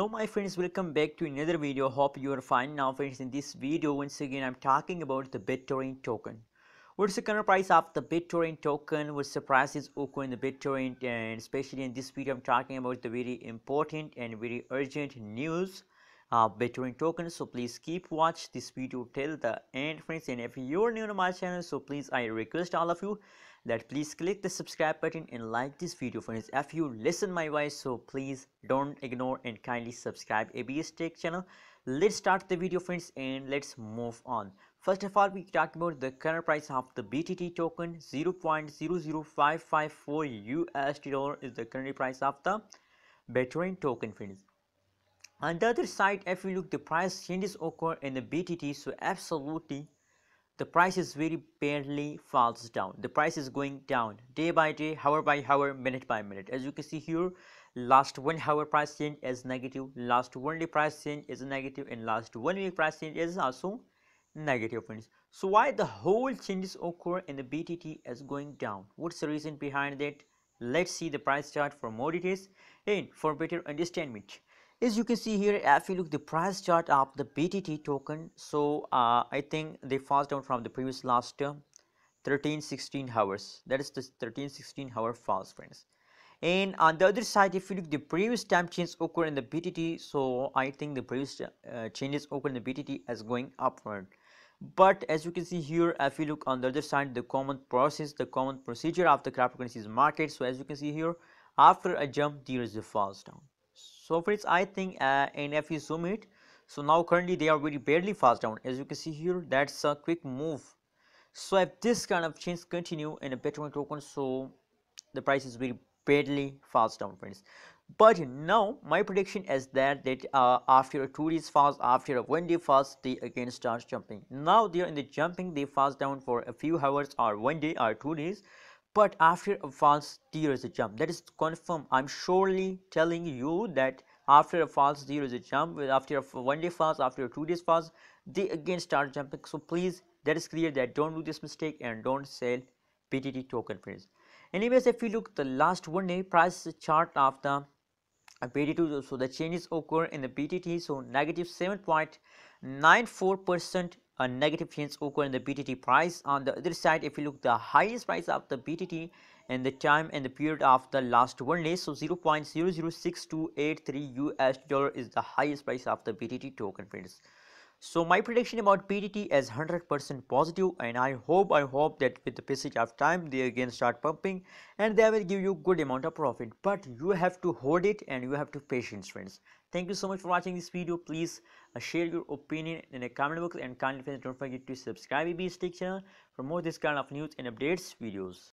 Hello, my friends welcome back to another video hope you are fine now friends in this video once again I'm talking about the BitTorrent token. What's the current price of the BitTorrent token? What surprises prices in the BitTorrent and especially in this video I'm talking about the very important and very urgent news uh, Bitcoin tokens. So please keep watch this video till the end friends and if you're new to my channel so please I request all of you that please click the subscribe button and like this video friends. If you listen my voice so please don't ignore and kindly subscribe ABS Tech channel. Let's start the video friends and let's move on. First of all, we talk about the current price of the BTT token 0.00554 USD dollar is the current price of the Bitcoin token friends. On the other side, if we look, the price changes occur in the BTT, so absolutely the price is very barely falls down. The price is going down day by day, hour by hour, minute by minute. As you can see here, last one hour price change is negative, last one day price change is negative, and last one week price change is also negative friends. So why the whole changes occur in the BTT is going down? What's the reason behind that? Let's see the price chart for more details and for better understanding as you can see here if you look the price chart of the BTT token so uh, I think they fast down from the previous last term 13 16 hours that is the 13 16 hour falls friends and on the other side if you look the previous time change occur in the BTT so I think the previous uh, changes occur in the BTT as going upward but as you can see here if you look on the other side the common process the common procedure of the cryptocurrencies market so as you can see here after a jump there is a falls down so friends, I think uh, NF is zoom it. So now currently they are very barely fast down. As you can see here, that's a quick move. So if this kind of change continue in a Bitcoin token, so the price is very barely fast down, friends. But now my prediction is that that uh, after a two days fast, after a one day fast, they again start jumping. Now they are in the jumping, they fast down for a few hours or one day or two days. But after a false zero is a jump, that is confirmed. I'm surely telling you that after a false zero is a jump, after a one day false, after a two days false, they again start jumping. So please, that is clear that don't do this mistake and don't sell PTT token friends. Anyways, if you look the last one day price chart of the BTT, uh, so the changes occur in the BTT, so negative 7.94% a negative change occur in the BTT price. On the other side, if you look the highest price of the BTT in the time and the period of the last one day, so 0.006283 US dollar is the highest price of the BTT token, friends. So my prediction about PDT is 100% positive and I hope I hope that with the passage of time they again start pumping and they will give you good amount of profit but you have to hold it and you have to patience friends. Thank you so much for watching this video. Please uh, share your opinion in the comment box and kindly friends don't forget to subscribe to this channel for more this kind of news and updates videos.